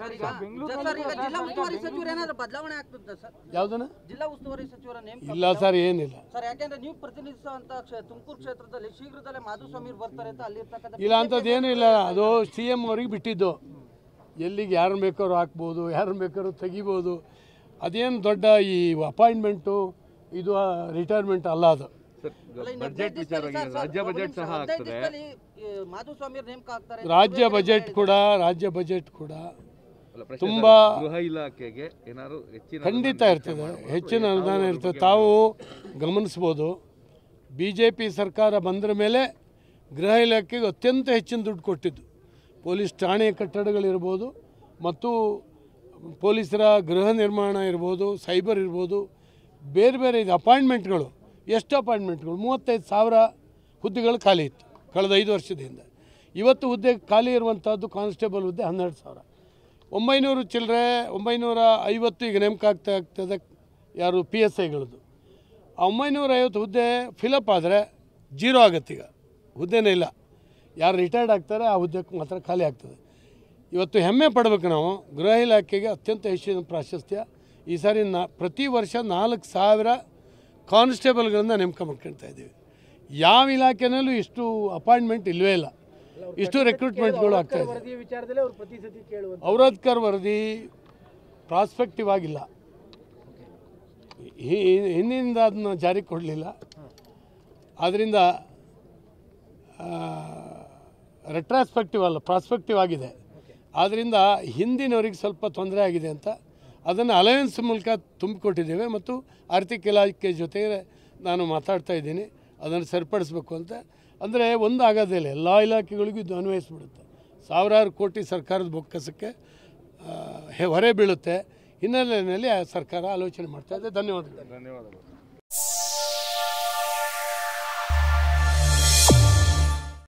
sir ಈಗ ಜಿಲ್ಲಾ ಉಸ್ತುವಾರಿ ಸಚಿವರು ಏನಾದ್ರು ಬದಲಾವಣೆ ಆಗ್ತದ ಸರ್ ಯಾವ್ದನ್ನ ಜಿಲ್ಲಾ ಉಸ್ತುವಾರಿ ಸಚಿವರ ನೇಮ್ ಇಲ್ಲ ಸರ್ ಏನಿಲ್ಲ ಸರ್ ಯಾಕೆಂದ್ರೆ ನೀವು ಪ್ರತಿನಿಧಿಸುವಂತ ತುಮಕೂರು ಕ್ಷೇತ್ರದಲ್ಲಿ ಶೀಘ್ರದಲ್ಲೇ ಮಾಧುಸ್ವಾಮಿ ಬರ್ತಾರೆ ಅಂತ ಅಲ್ಲಿರ್ತಕ್ಕಂಥ ಇಲ್ಲ ಅಂತದ್ದು ಏನು ಇಲ್ಲ ಅದು ಸಿ ಎಂ ಅವ್ರಿಗೆ ಬಿಟ್ಟಿದ್ದು ಎಲ್ಲಿಗೆ ಯಾರು ಬೇಕಾದ್ರು ಹಾಕ್ಬೋದು ಯಾರನ್ನ ಬೇಕಾದ್ರು ತೆಗಿಬೋದು ಅದೇನು ದೊಡ್ಡ ಈ ಅಪಾಯಿಂಟ್ಮೆಂಟು ಇದು ರಿಟೈರ್ಮೆಂಟ್ ಅಲ್ಲ ಅದು ಬಜೆಟ್ ವಿಚಾರವಾಗಿ ರಾಜ್ಯ ಬಜೆಟ್ ಸಹ ಆಗ್ತದೆ ರಾಜ್ಯ ಬಜೆಟ್ ಕೂಡ ರಾಜ್ಯ ಬಜೆಟ್ ಕೂಡ ತುಂಬ ಗೃಹ ಇಲಾಖೆಗೆ ಏನಾದ್ರು ಹೆಚ್ಚಿನ ಖಂಡಿತ ಇರ್ತದೆ ಹೆಚ್ಚಿನ ಅನುದಾನ ಇರ್ತದೆ ತಾವು ಗಮನಿಸ್ಬೋದು ಬಿ ಜೆ ಪಿ ಸರ್ಕಾರ ಬಂದ್ರ ಮೇಲೆ ಗೃಹ ಇಲಾಖೆಗೆ ಅತ್ಯಂತ ಹೆಚ್ಚಿನ ದುಡ್ಡು ಕೊಟ್ಟಿದ್ದು ಪೊಲೀಸ್ ಠಾಣೆ ಕಟ್ಟಡಗಳಿರ್ಬೋದು ಮತ್ತು ಪೊಲೀಸರ ಗೃಹ ನಿರ್ಮಾಣ ಇರ್ಬೋದು ಸೈಬರ್ ಇರ್ಬೋದು ಬೇರೆ ಬೇರೆ ಇದು ಅಪಾಯಿಂಟ್ಮೆಂಟ್ಗಳು ಎಷ್ಟು ಅಪಾಯಿಂಟ್ಮೆಂಟ್ಗಳು ಮೂವತ್ತೈದು ಸಾವಿರ ಹುದ್ದೆಗಳು ಖಾಲಿ ಇತ್ತು ಕಳೆದ ಐದು ವರ್ಷದಿಂದ ಇವತ್ತು ಹುದ್ದೆ ಖಾಲಿ ಇರುವಂಥದ್ದು ಕಾನ್ಸ್ಟೇಬಲ್ ಹುದ್ದೆ ಹನ್ನೆರಡು ಸಾವಿರ ಒಂಬೈನೂರು ಚಿಲ್ಲರೆ ಒಂಬೈನೂರ ಐವತ್ತು ಈಗ ನೇಮಕ ಆಗ್ತದೆ ಯಾರು ಪಿ ಎಸ್ ಐಗಳದ್ದು ಆ ಒಂಬೈನೂರ ಐವತ್ತು ಹುದ್ದೆ ಫಿಲಪ್ ಆದರೆ ಜೀರೋ ಆಗುತ್ತೆ ಈಗ ಹುದ್ದೆನೇ ಇಲ್ಲ ಯಾರು ರಿಟೈರ್ಡ್ ಆಗ್ತಾರೆ ಆ ಹುದ್ದೆಗೆ ಮಾತ್ರ ಖಾಲಿ ಆಗ್ತದೆ ಇವತ್ತು ಹೆಮ್ಮೆ ಪಡ್ಬೇಕು ನಾವು ಗೃಹ ಇಲಾಖೆಗೆ ಅತ್ಯಂತ ಹೆಚ್ಚಿನ ಪ್ರಾಶಸ್ತ್ಯ ಈ ಸಾರಿ ನಾ ಪ್ರತಿ ವರ್ಷ ನಾಲ್ಕು ಸಾವಿರ ಕಾನ್ಸ್ಟೇಬಲ್ಗಳನ್ನು ನೇಮಕ ಮಾಡ್ಕೊಳ್ತಾ ಇದ್ದೀವಿ ಯಾವ ಇಲಾಖೆನಲ್ಲೂ ಇಷ್ಟು ಅಪಾಯಿಂಟ್ಮೆಂಟ್ ಇಲ್ಲವೇ ಇಲ್ಲ ಇಷ್ಟು ರೆಕ್ರೂಟ್ಮೆಂಟ್ಗಳು ಆಗ್ತಾ ಇದೆ ಔರಾದ್ಕರ್ ವರದಿ ಪ್ರಾಸ್ಪೆಕ್ಟಿವ್ ಆಗಿಲ್ಲ ಹಿಂದಿನಿಂದ ಅದನ್ನ ಜಾರಿಗೆ ಕೊಡಲಿಲ್ಲ ಆದ್ದರಿಂದ ರೆಟ್ರಾಸ್ಪೆಕ್ಟಿವ್ ಅಲ್ಲ ಪ್ರಾಸ್ಪೆಕ್ಟಿವ್ ಆಗಿದೆ ಆದ್ದರಿಂದ ಹಿಂದಿನವರಿಗೆ ಸ್ವಲ್ಪ ತೊಂದರೆ ಆಗಿದೆ ಅಂತ ಅದನ್ನು ಅಲಯನ್ಸ್ ಮೂಲಕ ತುಂಬಿಕೊಟ್ಟಿದ್ದೇವೆ ಮತ್ತು ಆರ್ಥಿಕ ಇಲಾಖೆ ಜೊತೆ ನಾನು ಮಾತಾಡ್ತಾ ಇದ್ದೀನಿ ಅದನ್ನು ಸರಿಪಡಿಸ್ಬೇಕು ಅಂತ ಅಂದರೆ ಒಂದು ಆಗೋದಿಲ್ಲ ಎಲ್ಲ ಇಲಾಖೆಗಳಿಗೂ ಇದು ಅನ್ವಯಿಸ್ಬಿಡುತ್ತೆ ಸಾವಿರಾರು ಕೋಟಿ ಸರ್ಕಾರದ ಬೊಕ್ಕಸಕ್ಕೆ ಹೊರೆ ಬೀಳುತ್ತೆ ಹಿನ್ನೆಲೆಯಲ್ಲಿ ಸರ್ಕಾರ ಆಲೋಚನೆ ಮಾಡ್ತಾ ಇದೆ ಧನ್ಯವಾದಗಳು ಧನ್ಯವಾದಗಳು